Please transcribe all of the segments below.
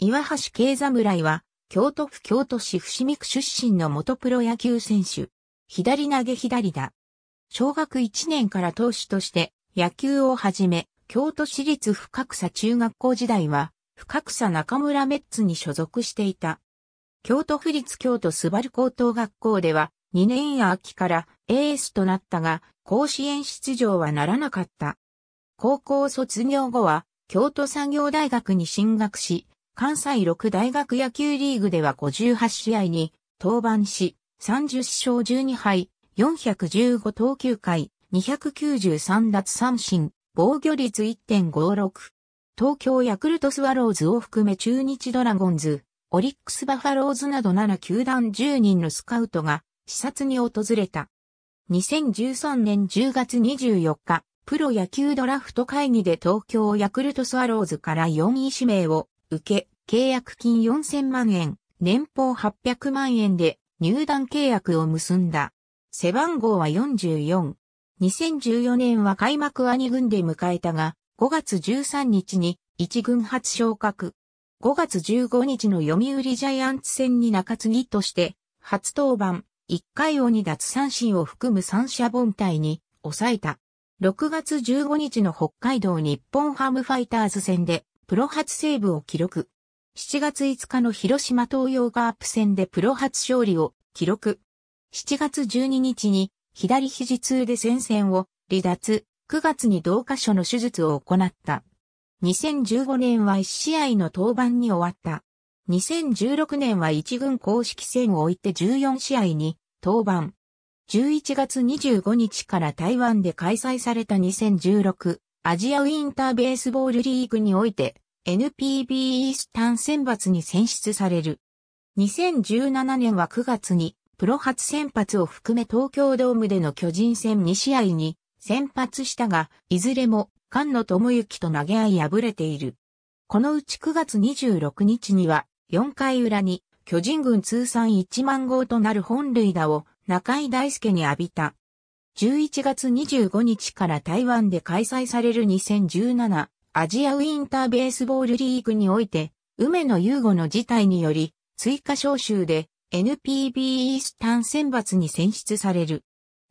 岩橋慶侍は、京都府京都市伏見区出身の元プロ野球選手。左投げ左打。小学1年から投手として野球をはじめ、京都市立深草中学校時代は、深草中村メッツに所属していた。京都府立京都スバル高等学校では、2年秋からエースとなったが、甲子園出場はならなかった。高校卒業後は、京都産業大学に進学し、関西6大学野球リーグでは58試合に登板し、30勝12敗、415投球回、293奪三振、防御率1.56。東京ヤクルトスワローズを含め中日ドラゴンズ、オリックスバファローズなど7球団10人のスカウトが視察に訪れた。2013年10月24日、プロ野球ドラフト会議で東京ヤクルトスワローズから4位指名を受け、契約金4000万円、年俸800万円で入団契約を結んだ。背番号は44。2014年は開幕は2軍で迎えたが、5月13日に1軍初昇格。5月15日の読売ジャイアンツ戦に中継ぎとして、初登板、1回を2奪三振を含む三者凡退に抑えた。6月15日の北海道日本ハムファイターズ戦でプロ初セーブを記録。7月5日の広島東洋カープ戦でプロ初勝利を記録。7月12日に左肘痛で戦線を離脱、9月に同箇所の手術を行った。2015年は1試合の登板に終わった。2016年は1軍公式戦を置いて14試合に登板。11月25日から台湾で開催された2016アジアウィンターベースボールリーグにおいて NPB イースタン選抜に選出される。2017年は9月にプロ初先発を含め東京ドームでの巨人戦2試合に先発したが、いずれも菅野智之と投げ合い敗れている。このうち9月26日には4回裏に巨人軍通算1万号となる本塁打を中井大輔に浴びた。11月25日から台湾で開催される2017アジアウィンターベースボールリーグにおいて、梅野優吾の事態により、追加招集で NPB イースタン選抜に選出される。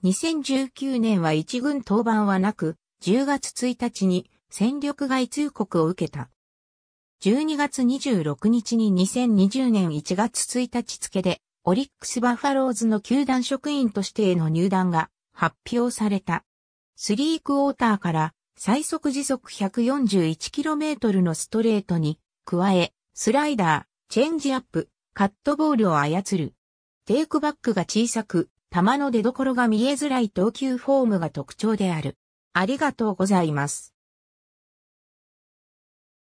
2019年は一軍登板はなく、10月1日に戦力外通告を受けた。12月26日に2020年1月1日付で、オリックスバファローズの球団職員としてへの入団が発表された。スリークォーターから最速時速 141km のストレートに加え、スライダー、チェンジアップ、カットボールを操る。テイクバックが小さく、球の出所が見えづらい投球フォームが特徴である。ありがとうございます。